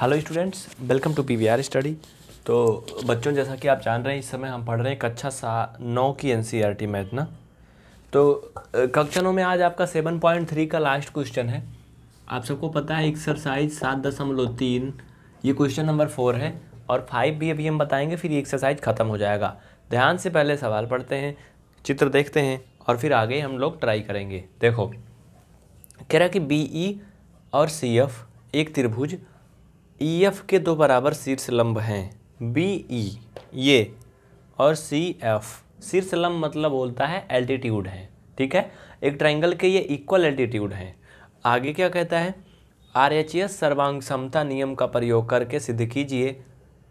Hello students welcome to PVR study तो बच्चों जैसा कि आप जान रहे हैं इस समय हम पढ़ रहे हैं कक्षा सा नौ की एनसीईआरटी e मैथ ना तो कक्षा नौ में आज आपका सेवन पॉइंट थ्री का लास्ट क्वेश्चन है आप सबको पता है एक्सरसाइज सात दशमलव तीन ये क्वेश्चन नंबर फोर है और फाइव भी अभी हम बताएंगे फिर ये एक्सरसाइज ख़त्म हो जाएगा ध्यान से पहले सवाल पढ़ते हैं चित्र देखते हैं और फिर आगे हम लोग ट्राई करेंगे देखो कह रहा कि बी e और सी एक त्रिभुज ई e एफ के दो बराबर शीर्ष लंब हैं बी ई e, ये और सी एफ शीर्ष लंब मतलब बोलता है एल्टीट्यूड है ठीक है एक ट्राइंगल के ये इक्वल एल्टीट्यूड हैं आगे क्या कहता है आर एच एस सर्वांग समता नियम का प्रयोग करके सिद्ध कीजिए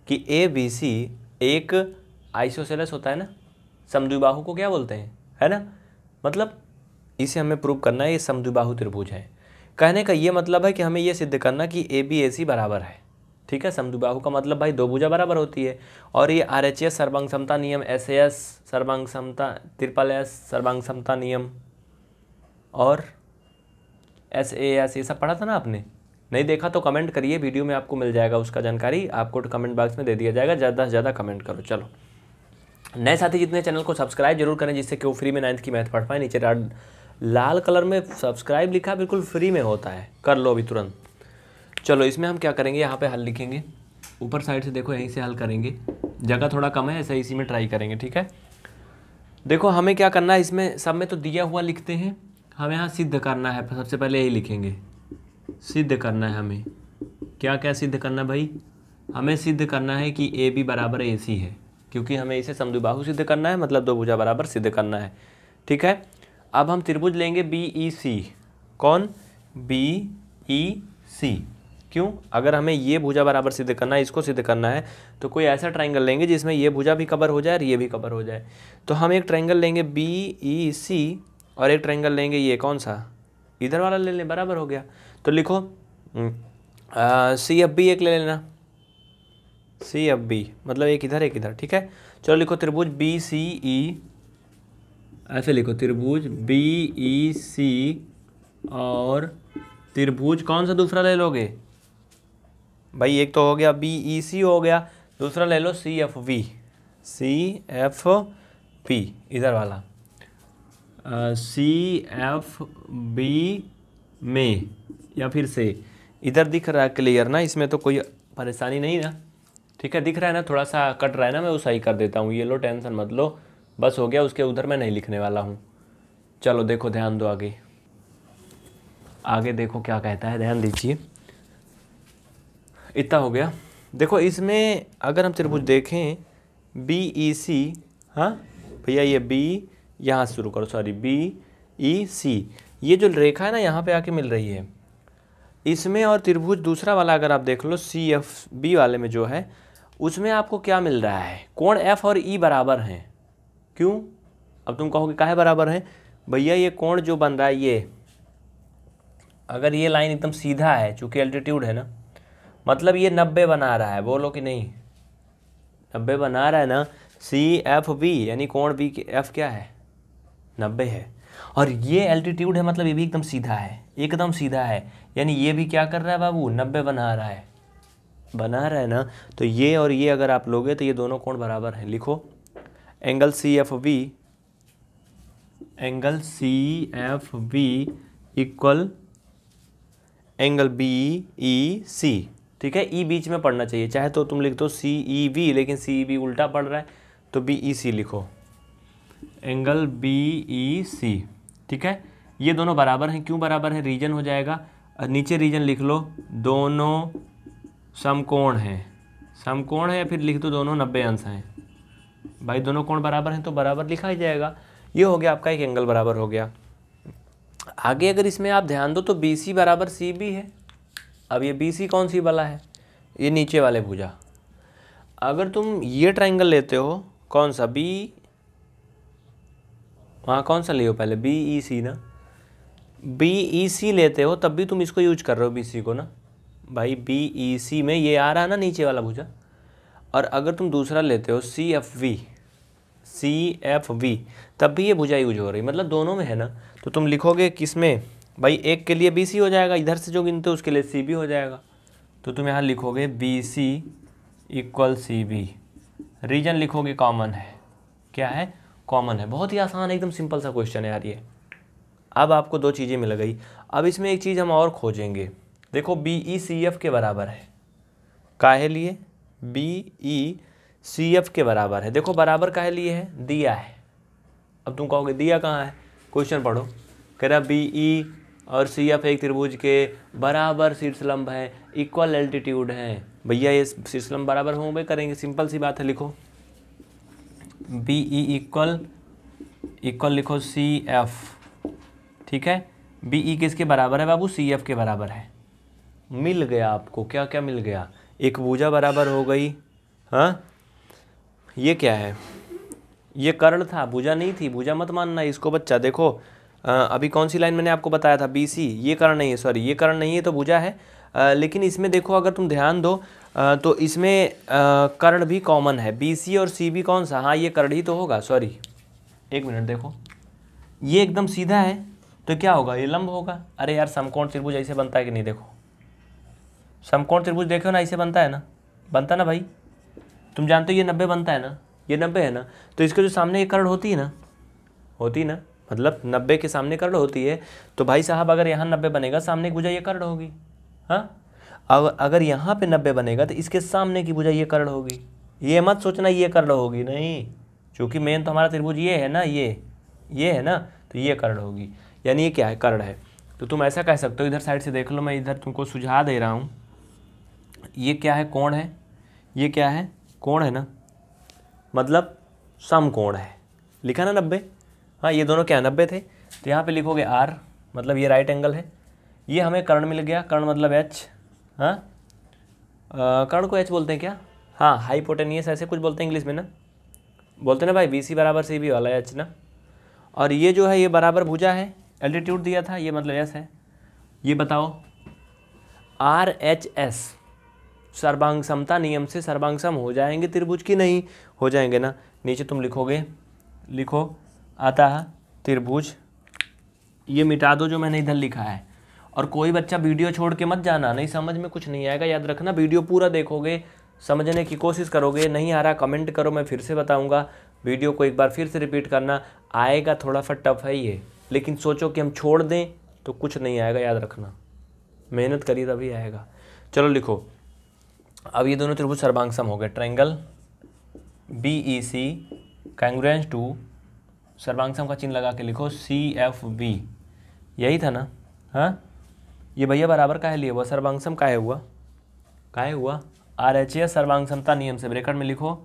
कि ए बी सी एक आइसोसेलस होता है ना समद्विबाहु को क्या बोलते हैं है ना मतलब इसे हमें प्रूव करना है ये समद्विबाहु त्रिभुज है कहने का ये मतलब है कि हमें ये सिद्ध करना कि ए बी ए सी बराबर है ठीक है समदुबाहु का मतलब भाई दो भुजा बराबर होती है और ये आर एच एस सर्वांग समता नियम एस ए एस सर्वांग समता त्रिपल एस सर्वांग समता नियम और एस ए एस ये सब पढ़ा था ना आपने नहीं देखा तो कमेंट करिए वीडियो में आपको मिल जाएगा उसका जानकारी आपको तो कमेंट बॉक्स में दे दिया जाएगा ज़्यादा से ज़्यादा कमेंट करो चलो नए साथी जितने चैनल को सब्सक्राइब जरूर करें जिससे कि वो फ्री में नाइन्थ की मैथ पढ़ पाए नीचे लाल कलर में सब्सक्राइब लिखा बिल्कुल फ्री में होता है कर लो अभी तुरंत चलो इसमें हम क्या करेंगे यहाँ पे हल लिखेंगे ऊपर साइड से देखो यहीं से हल करेंगे जगह थोड़ा कम है ऐसा इसी में ट्राई करेंगे ठीक है देखो हमें क्या करना है इसमें सब में तो दिया हुआ लिखते हैं हमें यहाँ सिद्ध करना है सबसे पहले यही लिखेंगे सिद्ध करना है हमें क्या क्या सिद्ध करना भाई हमें सिद्ध करना है कि ए बी बराबर ए सी है क्योंकि हमें इसे बाहू सिद्ध करना है मतलब दो भुजा बराबर सिद्ध करना है ठीक है अब हम त्रिभुज लेंगे बी ई सी कौन बी ई सी क्यों अगर हमें ये भुजा बराबर सिद्ध करना है इसको सिद्ध करना है तो कोई ऐसा ट्राइंगल लेंगे जिसमें ये भुजा भी कवर हो जाए और ये भी कवर हो जाए तो हम एक ट्राइंगल लेंगे बी ई सी और एक ट्राइंगल लेंगे ये कौन सा इधर वाला ले लें बराबर हो गया तो लिखो सी एफ बी एक ले लेना सी एफ बी मतलब एक इधर एक इधर ठीक है चलो लिखो त्रिभुज बी सी ई ऐसे लिखो त्रिभुज बी ई सी और त्रिभुज कौन सा दूसरा ले लोगे भाई एक तो हो गया बी ई सी हो गया दूसरा ले लो C F V C F P इधर वाला सी एफ बी में या फिर से इधर दिख रहा है क्लियर ना इसमें तो कोई परेशानी नहीं ना ठीक है दिख रहा है ना थोड़ा सा कट रहा है ना मैं वो सही कर देता हूँ ये लो टेंशन मत लो बस हो गया उसके उधर मैं नहीं लिखने वाला हूँ चलो देखो ध्यान दो आगे आगे देखो क्या कहता है ध्यान दीजिए इतना हो गया देखो इसमें अगर हम त्रिभुज देखें बी ई सी हाँ भैया ये बी यहाँ शुरू करो सॉरी बी ई सी ये जो रेखा है ना यहाँ पे आके मिल रही है इसमें और त्रिभुज दूसरा वाला अगर आप देख लो सी एफ बी वाले में जो है उसमें आपको क्या मिल रहा है कोण एफ और ई e बराबर हैं क्यों अब तुम कहोगे काहे बराबर है भैया ये कोण जो बन रहा है ये अगर ये लाइन एकदम सीधा है चूँकि एल्टीट्यूड है ना मतलब ये नब्बे बना रहा है बोलो कि नहीं नब्बे बना रहा है ना सी एफ बी यानी कोण बी एफ क्या है नब्बे है और ये एल्टीट्यूड है मतलब ये भी एकदम सीधा है एकदम सीधा है यानी ये भी क्या कर रहा है बाबू नब्बे बना रहा है बना रहा है ना तो ये और ये अगर आप लोगे तो ये दोनों कोण बराबर हैं लिखो angle C F V angle C F V equal angle B E C ठीक है ई e बीच में पढ़ना चाहिए चाहे तो तुम लिख दो सी ई वी लेकिन सी ई वी उल्टा पढ़ रहा है तो बी ई सी लिखो एंगल बी ई सी ठीक है ये दोनों बराबर हैं क्यों बराबर हैं रीजन हो जाएगा नीचे रीजन लिख लो दोनों समकोण हैं समकोण है या फिर लिख दो दोनों नब्बे अंश हैं भाई दोनों कोण बराबर हैं तो बराबर लिखा ही जाएगा ये हो गया आपका एक एंगल बराबर हो गया आगे अगर इसमें आप ध्यान दो तो बी सी बराबर सी बी है अब ये बी सी कौन सी वाला है ये नीचे वाले भुजा अगर तुम ये ट्राइंगल लेते हो कौन सा बी वहाँ कौन सा ले हो पहले बी ई सी ना बी ई सी लेते हो तब भी तुम इसको यूज कर रहे हो बी सी को ना भाई बी ई सी में ये आ रहा है ना नीचे वाला भुजा और अगर तुम दूसरा लेते हो C F V C F V तब भी ये भुजा यूज हो रही मतलब दोनों में है ना तो तुम लिखोगे किस में भाई एक के लिए बी सी हो जाएगा इधर से जो गिनते हो उसके लिए सी बी हो जाएगा तो तुम यहाँ लिखोगे B C equal C B reason लिखोगे कॉमन है क्या है कॉमन है बहुत ही आसान एकदम सिंपल सा क्वेश्चन है यार ये अब आपको दो चीज़ें मिल गई अब इसमें एक चीज़ हम और खोजेंगे देखो बी ई सी एफ के बराबर है काहे लिए B E e, C F के बराबर है देखो बराबर का लिए है दिया है अब तुम कहोगे दिया कहाँ है क्वेश्चन पढ़ो कह रहा बी ई e और सी एफ एक त्रिभुज के बराबर शीर्षलम्ब है इक्वल एल्टीट्यूड है भैया ये शीर्षलम्ब बराबर होंगे करेंगे सिंपल सी बात है लिखो बी ई इक्वल इक्वल लिखो सी एफ ठीक है बी ई e किसके बराबर है बाबू सी एफ के बराबर है मिल गया आपको क्या क्या मिल गया एक भुजा बराबर हो गई हाँ ये क्या है ये कर्ण था भुजा नहीं थी भुजा मत मानना इसको बच्चा देखो आ, अभी कौन सी लाइन मैंने आपको बताया था बी सी ये कर्ण नहीं है सॉरी ये कर्ण नहीं है तो भुजा है आ, लेकिन इसमें देखो अगर तुम ध्यान दो आ, तो इसमें कर्ण भी कॉमन है बी सी और सी भी कौन सा हाँ ये कर्ण ही तो होगा सॉरी एक मिनट देखो ये एकदम सीधा है तो क्या होगा ये लंब होगा अरे यार समकोण त्रिभुज ऐसे बनता है कि नहीं देखो समकोण त्रिभुज देखो ना ऐसे बनता है ना बनता ना भाई तुम जानते हो ये नब्बे बनता है ना ये नब्बे है ना तो इसके जो सामने एक करोड़ होती है ना होती ना मतलब नब्बे के सामने करोड़ होती है तो भाई साहब अगर यहाँ नब्बे बनेगा सामने की भुजा ये करोड़ होगी हाँ अब अगर यहाँ पे नब्बे बनेगा तो इसके सामने की भुजा ये करोड़ होगी ये मत सोचना ये करोड़ होगी नहीं चूँकि मेन तो हमारा त्रिभुज ये है ना ये ये है ना तो ये करड़ होगी यानी ये क्या है करड़ है तो तुम ऐसा कह सकते हो इधर साइड से देख लो मैं इधर तुमको सुझा दे रहा हूँ ये क्या है कौन है ये क्या है कोण है ना मतलब सम कोण है लिखा ना नब्बे हाँ ये दोनों क्या नब्बे थे तो यहाँ पे लिखोगे आर मतलब ये राइट एंगल है ये हमें कर्ण मिल गया कर्ण मतलब एच हाँ कर्ण को एच बोलते हैं क्या हाँ हाईपोटेनियस ऐसे कुछ बोलते हैं इंग्लिश में ना बोलते ना भाई बी सी बराबर सी बी वाला एच ना और ये जो है ये बराबर भुजा है एल्टीट्यूड दिया था ये मतलब एस है ये बताओ आर एच एस सर्वांग समता नियम से सर्वांग सम हो जाएंगे त्रिभुज की नहीं हो जाएंगे ना नीचे तुम लिखोगे लिखो आता है त्रिभुज ये मिटा दो जो मैंने इधर लिखा है और कोई बच्चा वीडियो छोड़ के मत जाना नहीं समझ में कुछ नहीं आएगा याद रखना वीडियो पूरा देखोगे समझने की कोशिश करोगे नहीं आ रहा कमेंट करो मैं फिर से बताऊंगा वीडियो को एक बार फिर से रिपीट करना आएगा थोड़ा सा टफ है ये लेकिन सोचो कि हम छोड़ दें तो कुछ नहीं आएगा याद रखना मेहनत करिए तभी आएगा चलो लिखो अब ये दोनों त्रिभुज सर्वांग सम हो गए triangle B E C congruent to सर्वांग सम का चिन्ह लगा के लिखो सी एफ बी यही था ना हाँ ये भैया बराबर है लिए हुआ सर्वांगसम काहे हुआ काहे हुआ आर एच एस सर्वांग समता नियम से ब्रेकर में लिखो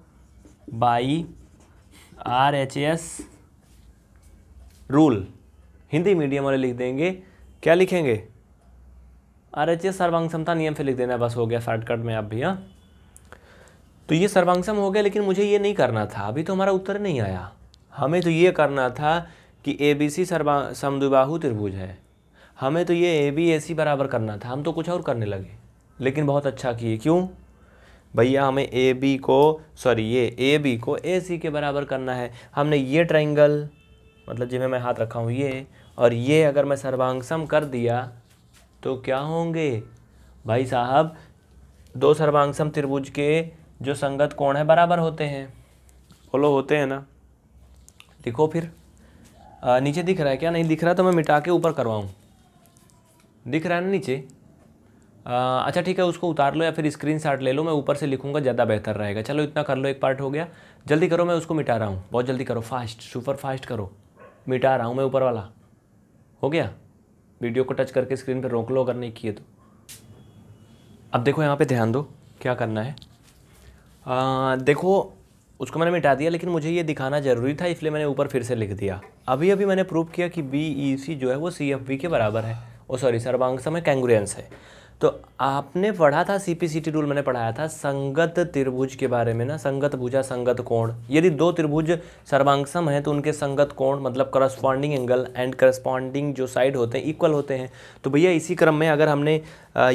by R H S rule Hindi medium वाले लिख देंगे क्या लिखेंगे आर एच एस सर्वांग नियम फिर लिख देना बस हो गया शॉर्टकट में आप भैया हाँ। तो ये सर्वांगसम हो गया लेकिन मुझे ये नहीं करना था अभी तो हमारा उत्तर नहीं आया हमें तो ये करना था कि ए बी सी सर्वा समद्विबाहु त्रिभुज है हमें तो ये ए बी ए सी बराबर करना था हम तो कुछ और करने लगे लेकिन बहुत अच्छा किए क्यों भैया हमें ए बी को सॉरी ये ए बी को ए सी के बराबर करना है हमने ये ट्राइंगल मतलब जिन्हें मैं हाथ रखा हूँ ये और ये अगर मैं सर्वांगसम कर दिया तो क्या होंगे भाई साहब दो सर्वांगसम त्रिभुज के जो संगत कोण है बराबर होते हैं बोलो होते हैं ना लिखो फिर आ, नीचे दिख रहा है क्या नहीं दिख रहा तो मैं मिटा के ऊपर करवाऊँ दिख रहा है ना नीचे आ, अच्छा ठीक है उसको उतार लो या फिर स्क्रीन शॉट ले लो मैं ऊपर से लिखूंगा ज़्यादा बेहतर रहेगा चलो इतना कर लो एक पार्ट हो गया जल्दी करो मैं उसको मिटा रहा हूँ बहुत जल्दी करो फास्ट सुपर फास्ट करो मिटा रहा हूँ मैं ऊपर वाला हो गया वीडियो को टच करके स्क्रीन पर रोक लो अगर नहीं किए तो अब देखो यहाँ पे ध्यान दो क्या करना है आ, देखो उसको मैंने मिटा दिया लेकिन मुझे ये दिखाना ज़रूरी था इसलिए मैंने ऊपर फिर से लिख दिया अभी अभी मैंने प्रूव किया कि बी ई सी जो है वो सी एफ बी के बराबर है ओ सॉरी सर्वांग समय कैंगुरियंस है तो आपने पढ़ा था C C P T rule मैंने पढ़ाया था संगत त्रिभुज के बारे में ना संगत भुजा संगत कोण यदि दो त्रिभुज सर्वांगसम हैं तो उनके संगत कोण मतलब करस्पॉन्डिंग एंगल एंड करस्पॉन्डिंग जो साइड होते हैं इक्वल होते हैं तो भैया इसी क्रम में अगर हमने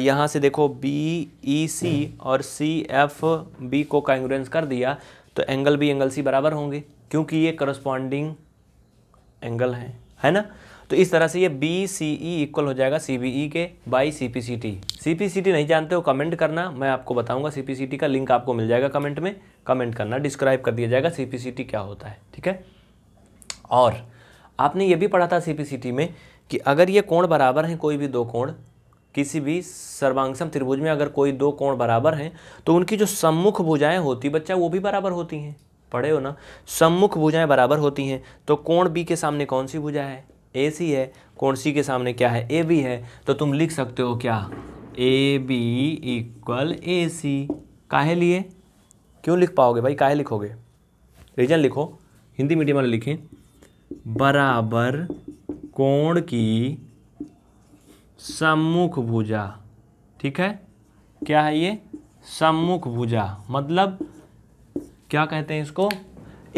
यहाँ से देखो बी ई सी और सी एफ बी को कांग्रेंस कर दिया तो एंगल बी एंगल सी बराबर होंगे क्योंकि ये करस्पॉन्डिंग एंगल हैं है ना तो इस तरह से ये बी सी ई इक्वल हो जाएगा सी बी ई के by C P C T C P C T नहीं जानते हो कमेंट करना मैं आपको बताऊंगा सी पी सी टी का लिंक आपको मिल जाएगा कमेंट में कमेंट करना डिस्क्राइब कर दिया जाएगा सी पी सी टी क्या होता है ठीक है और आपने ये भी पढ़ा था सी पी सी टी में कि अगर ये कोण बराबर हैं कोई भी दो कोण किसी भी सर्वांगसम त्रिभुज में अगर कोई दो कोण बराबर हैं तो उनकी जो सम्मुख भुजाएँ होती बच्चा वो भी बराबर होती हैं पढ़े हो ना सम्मुख भुजाएं बराबर होती हैं तो कोण बी के सामने कौन सी भुजा है ए सी है कौन सी के सामने क्या है ए बी है तो तुम लिख सकते हो क्या ए बी इक्वल ए सी काहे लिए क्यों लिख पाओगे भाई काहे लिखोगे रीजन लिखो हिंदी मीडियम वाले लिखें बराबर कोण की सम्मुख भुजा ठीक है क्या है ये सम्मुख भुजा मतलब क्या कहते हैं इसको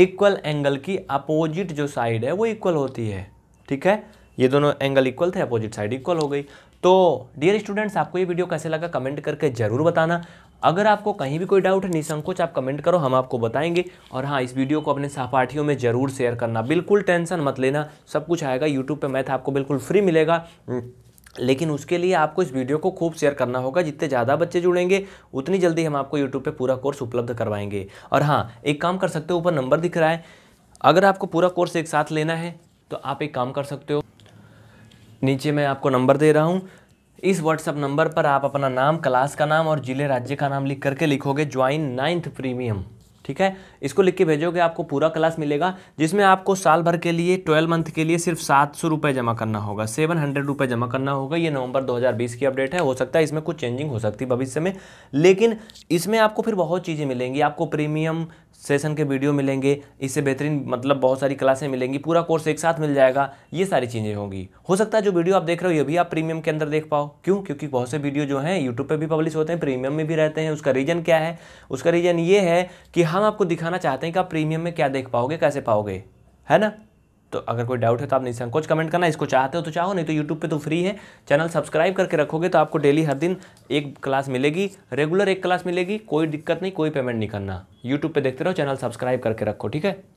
इक्वल एंगल की अपोजिट जो साइड है वो इक्वल होती है ठीक है ये दोनों एंगल इक्वल थे अपोजिट साइड इक्वल हो गई तो डियर स्टूडेंट्स आपको ये वीडियो कैसे लगा कमेंट करके ज़रूर बताना अगर आपको कहीं भी कोई डाउट है निसंकोच आप कमेंट करो हम आपको बताएंगे और हाँ इस वीडियो को अपने सहपाठियों में ज़रूर शेयर करना बिल्कुल टेंशन मत लेना सब कुछ आएगा यूट्यूब पर मैथ आपको बिल्कुल फ्री मिलेगा हम्म, लेकिन उसके लिए आपको इस वीडियो को खूब शेयर करना होगा जितने ज़्यादा बच्चे जुड़ेंगे उतनी जल्दी हम आपको यूट्यूब पर पूरा कोर्स उपलब्ध करवाएंगे और हाँ एक काम कर सकते हो ऊपर नंबर दिख रहा है अगर आपको पूरा कोर्स एक साथ लेना है तो आप एक काम कर सकते हो नीचे मैं आपको नंबर दे रहा हूँ इस व्हाट्सअप नंबर पर आप अपना नाम क्लास का नाम और जिले राज्य का नाम लिख करके लिखोगे ज्वाइन नाइन्थ प्रीमियम ठीक है इसको लिख के भेजोगे आपको पूरा क्लास मिलेगा जिसमें आपको साल भर के लिए ट्वेल्व मंथ के लिए सिर्फ सात सौ रुपये जमा करना होगा सेवन हंड्रेड रुपये जमा करना होगा ये नवंबर 2020 की अपडेट है हो सकता है इसमें कुछ चेंजिंग हो सकती है भविष्य में लेकिन इसमें आपको फिर बहुत चीज़ें मिलेंगी आपको प्रीमियम सेशन के वीडियो मिलेंगे इससे बेहतरीन मतलब बहुत सारी क्लासें मिलेंगी पूरा कोर्स एक साथ मिल जाएगा ये सारी चीज़ें होंगी हो सकता है जो वीडियो आप देख रहे हो ये भी आप प्रीमियम के अंदर देख पाओ क्यों क्योंकि बहुत से वीडियो जो हैं यूट्यूब पर भी पब्लिश होते हैं प्रीमियम में भी रहते हैं उसका रीज़न क्या है उसका रीज़न ये है कि हम आपको दिखाना चाहते हैं कि आप प्रीमियम में क्या देख पाओगे कैसे पाओगे है ना तो अगर कोई डाउट है तो आप नहीं संकोच कमेंट करना इसको चाहते हो तो चाहो नहीं तो यूट्यूब पे तो फ्री है चैनल सब्सक्राइब करके रखोगे तो आपको डेली हर दिन एक क्लास मिलेगी रेगुलर एक क्लास मिलेगी कोई दिक्कत नहीं कोई पेमेंट नहीं करना यूट्यूब पर देखते रहो चैनल सब्सक्राइब करके रखो ठीक है